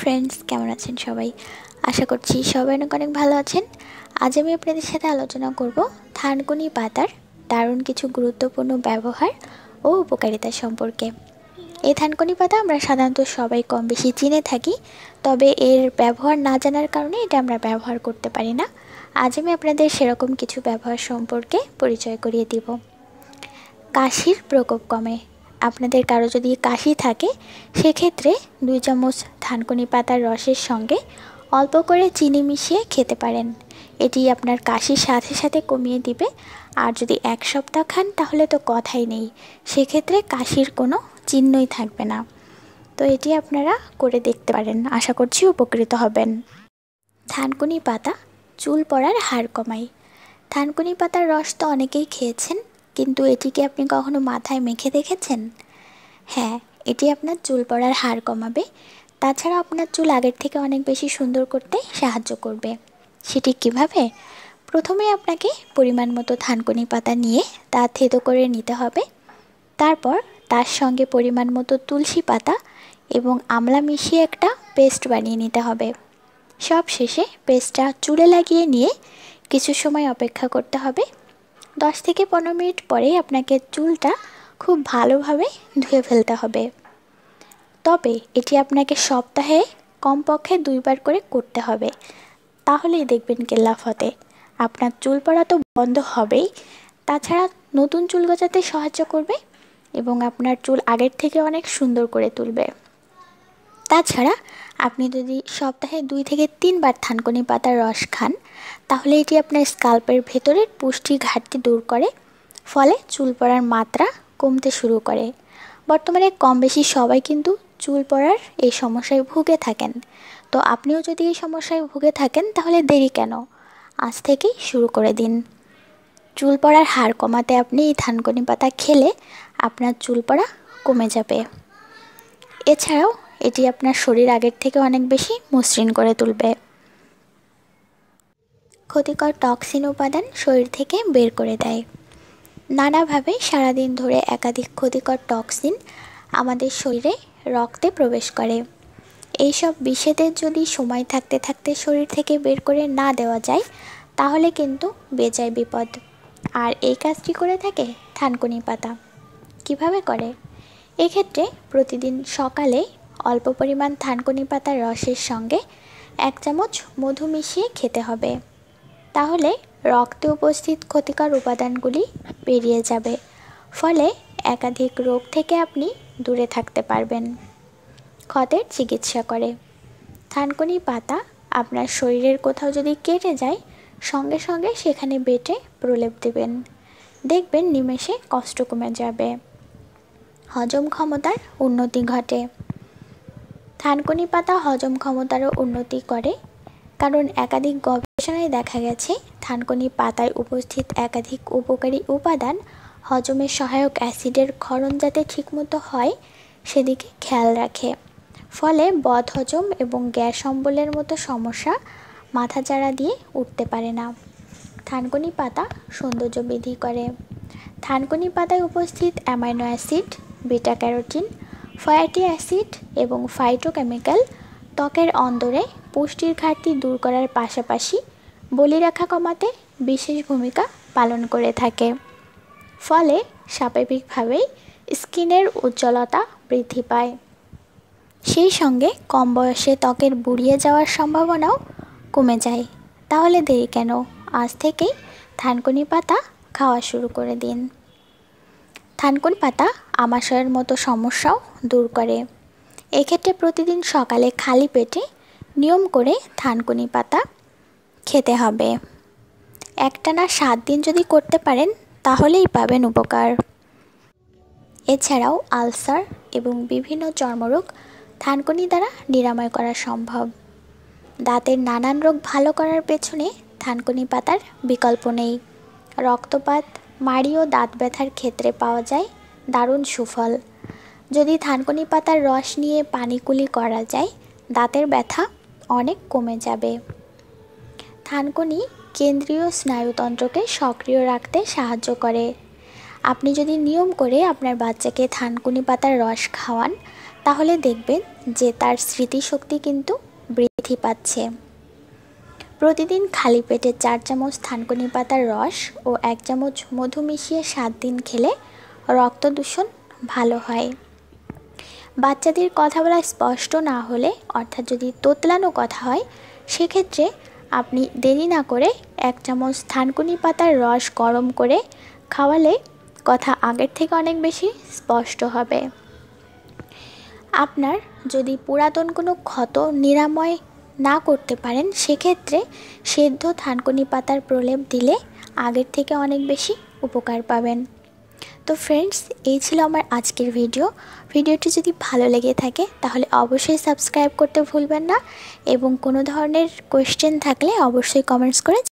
friends কেমন আছেন সবাই আশা করছি সবাই অনেক অনেক ভালো আছেন আজ আমি আপনাদের সাথে আলোচনা করব থানকুনি পাতার দারুণ কিছু গুরুত্বপূর্ণ ব্যবহার ও উপকারিতা সম্পর্কে এই থানকুনি পাতা আমরা সাধারণত সবাই কম বেশি চিনে থাকি তবে এর ব্যবহার না জানার কারণে এটা আমরা ব্যবহার করতে পারি না আজ আমি আপনাদের সেরকম কিছু ব্যবহার সম্পর্কে পরিচয় করিয়ে দিব কাশির প্রকোপ কমে আপনাদের কারো যদি কাশি থাকে সেক্ষেত্রে দুই চামচ থানকুনি পাতার রসের সঙ্গে অল্প করে চিনি মিশিয়ে খেতে পারেন এটি আপনার কাশির সাথে সাথে কমিয়ে দিবে আর যদি এক সপ্তাহ খান তাহলে তো কথাই নেই সেক্ষেত্রে কাশির কোনো চিহ্নই থাকবে না তো এটি আপনারা করে দেখতে পারেন আশা করছি উপকৃত হবেন থানকুনি পাতা চুল পড়ার হার কমায় থানকুনি পাতার রস তো অনেকেই খেয়েছেন কিন্তু এটি কি আপনি কখনো মাথায় মেখে দেখেছেন হ্যাঁ এটি আপনার চুল পড়ার হার কমাবে তাছাড়া আপনার চুল আগের থেকে অনেক বেশি সুন্দর করতে সাহায্য করবে সেটি কিভাবে প্রথমে আপনাকে পরিমাণ মতো থানকুনি পাতা নিয়ে তা থেতো করে নিতে হবে তারপর তার সঙ্গে পরিমাণ মতো তুলসী পাতা এবং আমলা মিশিয়ে একটা পেস্ট বানিয়ে নিতে হবে সব শেষে পেস্টটা চুলে লাগিয়ে নিয়ে কিছু সময় অপেক্ষা করতে হবে দশ থেকে পনেরো মিনিট পরে আপনাকে চুলটা খুব ভালোভাবে ধুয়ে ফেলতে হবে তবে এটি আপনাকে সপ্তাহে কমপক্ষে দুইবার করে করতে হবে তাহলেই দেখবেন ফতে আপনার চুল পড়া তো বন্ধ হবেই তাছাড়া নতুন চুল গজাতে সাহায্য করবে এবং আপনার চুল আগের থেকে অনেক সুন্দর করে তুলবে তাছাড়া আপনি যদি সপ্তাহে দুই থেকে তিনবার থানকুনি পাতার রস খান তাহলে এটি আপনার স্কাল্পের ভেতরের পুষ্টি ঘাটতি দূর করে ফলে চুল পড়ার মাত্রা কমতে শুরু করে বর্তমানে কম বেশি সবাই কিন্তু চুল পড়ার এই সমস্যায় ভুগে থাকেন তো আপনিও যদি এই সমস্যায় ভুগে থাকেন তাহলে দেরি কেন আজ থেকেই শুরু করে দিন চুল পড়ার হার কমাতে আপনি এই থানকনি পাতা খেলে আপনার চুল পড়া কমে যাবে এছাড়াও এটি আপনার শরীর আগের থেকে অনেক বেশি মসৃণ করে তুলবে ক্ষতিকর টক্সিন উপাদান শরীর থেকে বের করে দেয় নানাভাবে সারাদিন ধরে একাধিক ক্ষতিকর টক্সিন আমাদের শরীরে রক্তে প্রবেশ করে এইসব বিষেদের যদি সময় থাকতে থাকতে শরীর থেকে বের করে না দেওয়া যায় তাহলে কিন্তু বেজায় বিপদ আর এই কাজটি করে থাকে থানকুনি পাতা কিভাবে করে এক্ষেত্রে প্রতিদিন সকালে অল্প পরিমাণ থানকুনি পাতার রসের সঙ্গে এক চামচ মধু মিশিয়ে খেতে হবে তাহলে রক্তে উপস্থিত ক্ষতিকর উপাদানগুলি বেরিয়ে যাবে ফলে একাধিক রোগ থেকে আপনি দূরে থাকতে পারবেন ক্ষতের চিকিৎসা করে থানকুনি পাতা আপনার শরীরের কোথাও যদি কেটে যায় সঙ্গে সঙ্গে সেখানে বেটে প্রলেপ দেবেন দেখবেন নিমেষে কষ্ট কমে যাবে হজম ক্ষমতার উন্নতি ঘটে থানকুনি পাতা হজম ক্ষমতারও উন্নতি করে কারণ একাধিক গবেষণায় দেখা গেছে থানকুনি পাতায় উপস্থিত একাধিক উপকারী উপাদান হজমের সহায়ক অ্যাসিডের ক্ষরণ যাতে ঠিকমতো হয় সেদিকে খেয়াল রাখে ফলে বদ হজম এবং গ্যাস অম্বলের মতো সমস্যা মাথাচাড়া দিয়ে উঠতে পারে না থানকুনি পাতা সৌন্দর্য বৃদ্ধি করে থানকুনি পাতায় উপস্থিত amino acid beta carotene fatty acid এবং ফাইটোকেমিক্যাল ত্বকের অন্দরে পুষ্টির ঘাটতি দূর করার পাশাপাশি বলি রাখা কমাতে বিশেষ ভূমিকা পালন করে থাকে ফলে স্বাভাবিকভাবেই স্কিনের উজ্জ্বলতা বৃদ্ধি পায় সেই সঙ্গে কম বয়সে ত্বকের বুড়িয়ে যাওয়ার সম্ভাবনাও কমে যায় তাহলে দেরি কেন আজ থেকেই থানকুনি পাতা খাওয়া শুরু করে দিন খানকুন পাতা আমাশয়ের মতো সমস্যাও দূর করে এক্ষেত্রে প্রতিদিন সকালে খালি পেটে নিয়ম করে থানকুনি পাতা খেতে হবে একটানা সাত দিন যদি করতে পারেন তাহলেই পাবেন উপকার এছাড়াও আলসার এবং বিভিন্ন চর্মরোগ থানকুনি দ্বারা নিরাময় করা সম্ভব দাঁতের নানান রোগ ভালো করার পেছনে থানকুনি পাতার বিকল্প নেই রক্তপাত মাড়িও দাঁত ব্যথার ক্ষেত্রে পাওয়া যায় দারুণ সুফল যদি থানকুনি পাতার রস নিয়ে পানিকুলি করা যায় দাঁতের ব্যথা অনেক কমে যাবে থানকুনি কেন্দ্রীয় স্নায়ুতন্ত্রকে সক্রিয় রাখতে সাহায্য করে আপনি যদি নিয়ম করে আপনার বাচ্চাকে থানকুনি পাতার রস খাওয়ান তাহলে দেখবেন যে তার স্মৃতিশক্তি কিন্তু বৃদ্ধি পাচ্ছে প্রতিদিন খালি পেটে চার চামচ থানকুনি পাতার রস ও এক চামচ মধু মিশিয়ে সাত দিন খেলে রক্ত দূষণ ভালো হয় বাচ্চাদের কথা বলা স্পষ্ট না হলে অর্থাৎ যদি তোতলানো কথা হয় সেক্ষেত্রে আপনি দেরি না করে এক চামচ থানকুনি পাতার রস গরম করে খাওয়ালে কথা আগের থেকে অনেক বেশি স্পষ্ট হবে আপনার যদি পুরাতন কোনো ক্ষত নিরাময় না করতে পারেন সেক্ষেত্রে সেদ্ধ থানকুনি পাতার প্রলেপ দিলে আগের থেকে অনেক বেশি উপকার পাবেন তো ফ্রেন্ডস এই ছিল আমার আজকের ভিডিও ভিডিওটি যদি ভালো লেগে থাকে তাহলে অবশ্যই সাবস্ক্রাইব করতে ভুলবেন না এবং কোনো ধরনের কোয়েশ্চেন থাকলে অবশ্যই কমেন্টস করে